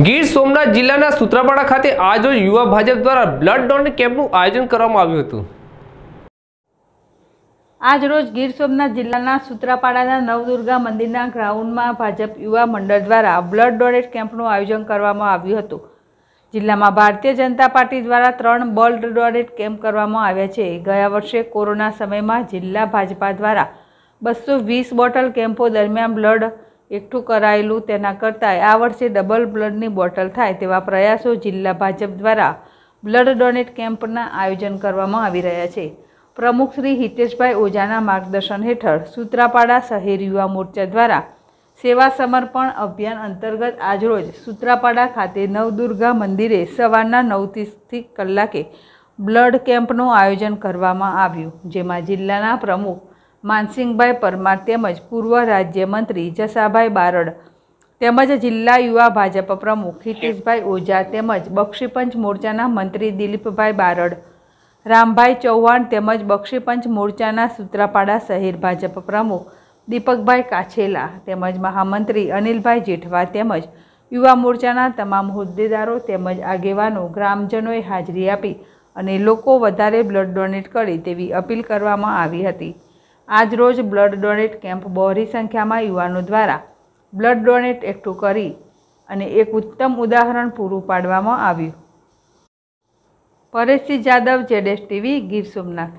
ગીર સોમનાથ જિલ્લાના સુત્રાપાડા ખાતે આજરોજ યુવા ભાજપ દ્વારા બ્લડ ડોનેટ કેમ્પનું આયોજન કરવામાં આવ્યું હતું આજરોજ ગીર સોમનાથ જિલ્લાના સુત્રાપાડાના નવદુર્ગા મંદિરના ગ્રાઉન્ડમાં ભાજપ યુવા મંડળ દ્વારા બ્લડ ડોનેટ કેમ્પનું આયોજન કરવામાં આવ્યું હતું જિલ્લામાં ભારતીય જનતા પાર્ટી દ્વારા ત્રણ બ્લડ ડોનેટ કેમ્પ કરવામાં આવ્યા છે ગયા વર્ષે કોરોના સમયમાં જિલ્લા ભાજપા દ્વારા બસો વીસ બોટલ કેમ્પો દરમિયાન બ્લડ એકઠું કરાયેલું તેના કરતાં આ વર્ષે ડબલ બ્લડની બોટલ થાય તેવા પ્રયાસો જિલ્લા ભાજપ દ્વારા બ્લડ ડોનેટ કેમ્પના આયોજન કરવામાં આવી રહ્યા છે પ્રમુખ શ્રી હિતેશભાઈ ઓઝાના માર્ગદર્શન હેઠળ સુત્રાપાડા શહેર યુવા મોરચા દ્વારા સેવા સમર્પણ અભિયાન અંતર્ગત આજરોજ સુત્રાપાડા ખાતે નવદુર્ગા મંદિરે સવારના નવથી કલાકે બ્લડ કેમ્પનું આયોજન કરવામાં આવ્યું જેમાં જિલ્લાના પ્રમુખ માનસિંહભાઈ પરમાર તેમજ પૂર્વ રાજ્યમંત્રી જસાભાઈ બારડ તેમજ જિલ્લા યુવા ભાજપ પ્રમુખ હિતેશભાઈ ઓઝા તેમજ બક્ષીપંચ મોરચાના મંત્રી દિલીપભાઈ બારડ રામભાઈ ચૌહાણ તેમજ બક્ષીપંચ મોરચાના સૂત્રાપાડા શહેર ભાજપ પ્રમુખ દીપકભાઈ કાછેલા તેમજ મહામંત્રી અનિલભાઈ જેઠવા તેમજ યુવા મોરચાના તમામ હોદ્દેદારો તેમજ આગેવાનો ગ્રામજનોએ હાજરી આપી અને લોકો વધારે બ્લડ ડોનેટ કરે તેવી અપીલ કરવામાં આવી હતી આજરોજ બ્લડ ડોનેટ કેમ્પ બહોરી સંખ્યામાં યુવાનો દ્વારા બ્લડ ડોનેટ એકઠું કરી અને એક ઉત્તમ ઉદાહરણ પૂરું પાડવામાં આવ્યું પરેશસિંહ જાદવ જેડેશ ટીવી ગીર સોમનાથ